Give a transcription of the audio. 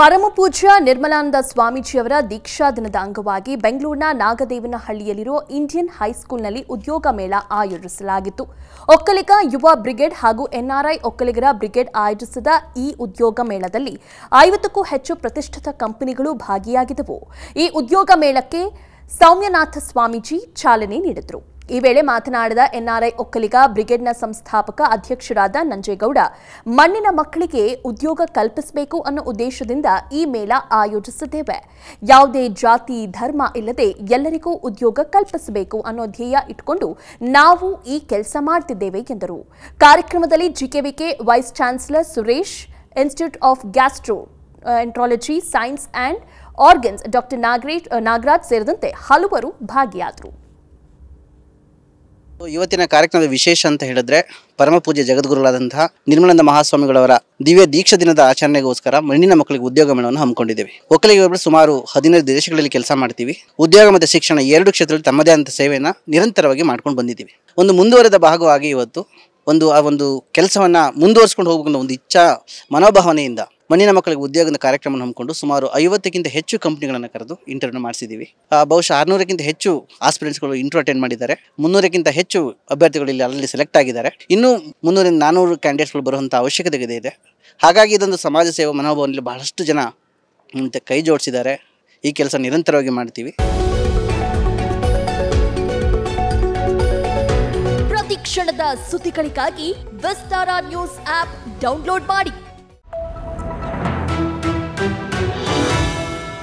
ಪರಮಪೂಜ್ಯ ನಿರ್ಮಲಾನಂದ ಸ್ವಾಮೀಜಿಯವರ ದೀಕ್ಷಾ ದಿನದ ಅಂಗವಾಗಿ ಬೆಂಗಳೂರಿನ ನಾಗದೇವನಹಳ್ಳಿಯಲ್ಲಿರುವ ಇಂಡಿಯನ್ ಹೈಸ್ಕೂಲ್ನಲ್ಲಿ ಉದ್ಯೋಗ ಮೇಳ ಆಯೋಜಿಸಲಾಗಿತ್ತು ಒಕ್ಕಲಿಗ ಯುವ ಬ್ರಿಗೇಡ್ ಹಾಗೂ ಎನ್ಆರ್ಐ ಒಕ್ಕಲಿಗರ ಬ್ರಿಗೇಡ್ ಆಯೋಜಿಸಿದ ಈ ಉದ್ಯೋಗ ಮೇಳದಲ್ಲಿ ಐವತ್ತಕ್ಕೂ ಹೆಚ್ಚು ಪ್ರತಿಷ್ಠಿತ ಕಂಪನಿಗಳು ಭಾಗಿಯಾಗಿದ್ದವು ಈ ಉದ್ಯೋಗ ಮೇಳಕ್ಕೆ ಸೌಮ್ಯನಾಥ ಸ್ವಾಮೀಜಿ ಚಾಲನೆ ನೀಡಿದರು ಈ ವೇಳೆ ಮಾತನಾಡಿದ ಎನ್ಆರ್ಐ ಒಕ್ಕಲಿಗ ಬ್ರಿಗೇಡ್ನ ಸಂಸ್ಥಾಪಕ ಅಧ್ಯಕ್ಷರಾದ ನಂಜೇಗೌಡ ಮಣ್ಣಿನ ಮಕ್ಕಳಿಗೆ ಉದ್ಯೋಗ ಕಲ್ಪಿಸಬೇಕು ಅನ್ನೋ ಉದ್ದೇಶದಿಂದ ಈ ಮೇಳ ಆಯೋಜಿಸಿದ್ದೇವೆ ಯಾವುದೇ ಜಾತಿ ಧರ್ಮ ಇಲ್ಲದೆ ಎಲ್ಲರಿಗೂ ಉದ್ಯೋಗ ಕಲ್ಪಿಸಬೇಕು ಅನ್ನೋ ಧ್ಯೇಯ ಇಟ್ಕೊಂಡು ನಾವು ಈ ಕೆಲಸ ಮಾಡುತ್ತಿದ್ದೇವೆ ಎಂದರು ಕಾರ್ಯಕ್ರಮದಲ್ಲಿ GKVK vice chancellor Suresh institute of gastroenterology science and organs doctor Nagaresh Nagaraj ಸೇರಿದಂತೆ ಹಲವರು ಭಾಗಿಯಾದರು ಇವತ್ತಿನ ಕಾರ್ಯಕ್ರಮದ ವಿಶೇಷ ಅಂತ ಹೇಳಿದ್ರೆ ಪೂಜೆ ಜಗದ್ಗುರುಗಳಾದಂತಹ ನಿರ್ಮಲಾನಂದ ಮಹಾಸ್ವಾಮಿಗಳವರ ದಿವ್ಯ ದೀಕ್ಷಾ ದಿನದ ಆಚರಣೆಗೋಸ್ಕರ ಮಣ್ಣಿನ ಮಕ್ಕಳಿಗೆ ಉದ್ಯೋಗ ಮೇಳವನ್ನು ಹಮ್ಮಿಕೊಂಡಿದ್ದೇವೆ ಒಕ್ಕಲಿಗೆ ಒಬ್ಬರು ಸುಮಾರು ಹದಿನೈದು ದೇಶಗಳಲ್ಲಿ ಕೆಲಸ ಮಾಡ್ತೀವಿ ಉದ್ಯೋಗ ಮತ್ತು ಶಿಕ್ಷಣ ಎರಡು ಕ್ಷೇತ್ರದಲ್ಲಿ ತಮ್ಮದೇ ಆದಂಥ ಸೇವೆಯನ್ನು ನಿರಂತರವಾಗಿ ಮಾಡ್ಕೊಂಡು ಬಂದಿದ್ದೀವಿ ಒಂದು ಮುಂದುವರೆದ ಭಾಗವಾಗಿ ಇವತ್ತು ಒಂದು ಆ ಒಂದು ಕೆಲಸವನ್ನು ಮುಂದುವರಿಸ್ಕೊಂಡು ಹೋಗುವಂಥ ಒಂದು ಇಚ್ಛಾ ಮನೋಭಾವನೆಯಿಂದ ಮಣ್ಣಿನ ಮಕ್ಕಳಿಗೆ ಉದ್ಯೋಗದ ಕಾರ್ಯಕ್ರಮವನ್ನು ಹಮ್ಮಿಕೊಂಡು ಸುಮಾರು ಐವತ್ತಕ್ಕಿಂತ ಹೆಚ್ಚು ಕಂಪ್ನಿಗಳನ್ನು ಕರೆದು ಇಂಟರ್ವ್ಯೂ ಮಾಡಿಸಿದ್ದೀವಿ ಬಹುಶಃ ಆರ್ನೂರಕ್ಕಿಂತ ಹೆಚ್ಚು ಆಸ್ಪಿರೆಂಟ್ಸ್ಗಳು ಇಂಟರ್ವ್ಯೂ ಅಟೆಂಡ್ ಮಾಡಿದ್ದಾರೆ ಮುನ್ನೂರಕ್ಕಿಂತ ಹೆಚ್ಚು ಅಭ್ಯರ್ಥಿಗಳು ಇಲ್ಲಿ ಅಲ್ಲಿ ಸೆಲೆಕ್ಟ್ ಆಗಿದ್ದಾರೆ ಇನ್ನೂ ಮುನ್ನೂರಿಂದ ನಾನ್ನೂರು ಕ್ಯಾಂಡಿಡೇಟ್ಸ್ಗಳು ಬರುವಂಥ ಅವಶ್ಯಕತೆ ಇದೆ ಹಾಗಾಗಿ ಇದೊಂದು ಸಮಾಜ ಸೇವಾ ಮನೋಭಾವನಲ್ಲಿ ಬಹಳಷ್ಟು ಜನ ಕೈ ಜೋಡಿಸಿದ್ದಾರೆ ಈ ಕೆಲಸ ನಿರಂತರವಾಗಿ ಮಾಡ್ತೀವಿ ಪ್ರತಿ ಕ್ಷಣದ ಸುದ್ದಿಗಳಿಗಾಗಿ ವಿಸ್ತಾರ ನ್ಯೂಸ್ ಆಪ್ ಡೌನ್ಲೋಡ್ ಮಾಡಿ